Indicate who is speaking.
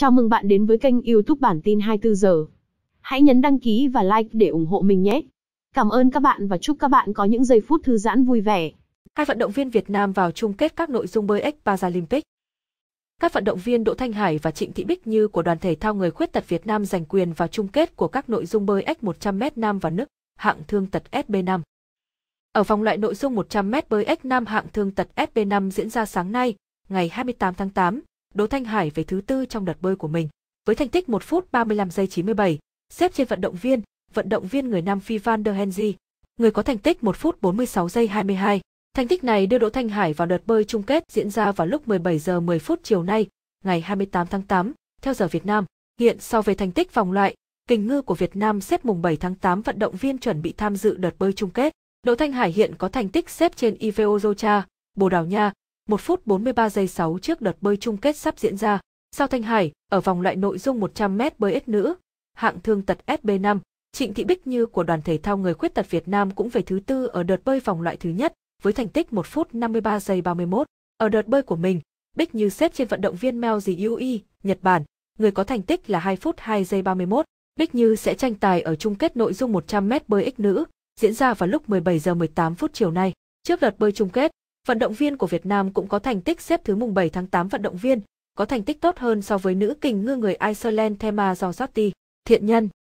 Speaker 1: Chào mừng bạn đến với kênh YouTube bản tin 24 giờ. Hãy nhấn đăng ký và like để ủng hộ mình nhé. Cảm ơn các bạn và chúc các bạn có những giây phút thư giãn vui vẻ. Hai vận động viên
Speaker 2: Việt Nam vào chung kết các nội dung bơi X Paralympic. Các vận động viên Đỗ Thanh Hải và Trịnh Thị Bích Như của đoàn thể thao người khuyết tật Việt Nam giành quyền vào chung kết của các nội dung bơi X100m nam và nữ, hạng thương tật SB5. Ở vòng loại nội dung 100m bơi X nam hạng thương tật SB5 diễn ra sáng nay, ngày 28 tháng 8, Đỗ Thanh Hải về thứ tư trong đợt bơi của mình. Với thành tích 1 phút 35 giây 97, xếp trên vận động viên, vận động viên người Nam Phi Van der Henzi, người có thành tích 1 phút 46 giây 22. Thành tích này đưa Đỗ Thanh Hải vào đợt bơi chung kết diễn ra vào lúc 17 giờ 10 phút chiều nay, ngày 28 tháng 8, theo giờ Việt Nam. Hiện so về thành tích vòng loại, kình ngư của Việt Nam xếp mùng 7 tháng 8 vận động viên chuẩn bị tham dự đợt bơi chung kết. Đỗ Thanh Hải hiện có thành tích xếp trên Iveozocha, Bồ Đào Nha, 1 phút 43 giây 6 trước đợt bơi chung kết sắp diễn ra. Sau Thanh Hải, ở vòng loại nội dung 100m bơi ít nữ, hạng thương tật SB5, Trịnh Thị Bích Như của đoàn thể thao người khuyết tật Việt Nam cũng về thứ tư ở đợt bơi vòng loại thứ nhất, với thành tích 1 phút 53 giây 31. Ở đợt bơi của mình, Bích Như xếp trên vận động viên Melji Yui, Nhật Bản, người có thành tích là 2 phút 2 giây 31. Bích Như sẽ tranh tài ở chung kết nội dung 100m bơi ít nữ, diễn ra vào lúc 17 giờ 18 phút chiều nay. Trước đợt bơi chung kết, Vận động viên của Việt Nam cũng có thành tích xếp thứ mùng 7 tháng 8 vận động viên, có thành tích tốt hơn so với nữ kình ngư người Iceland Thema Josotti. Thiện nhân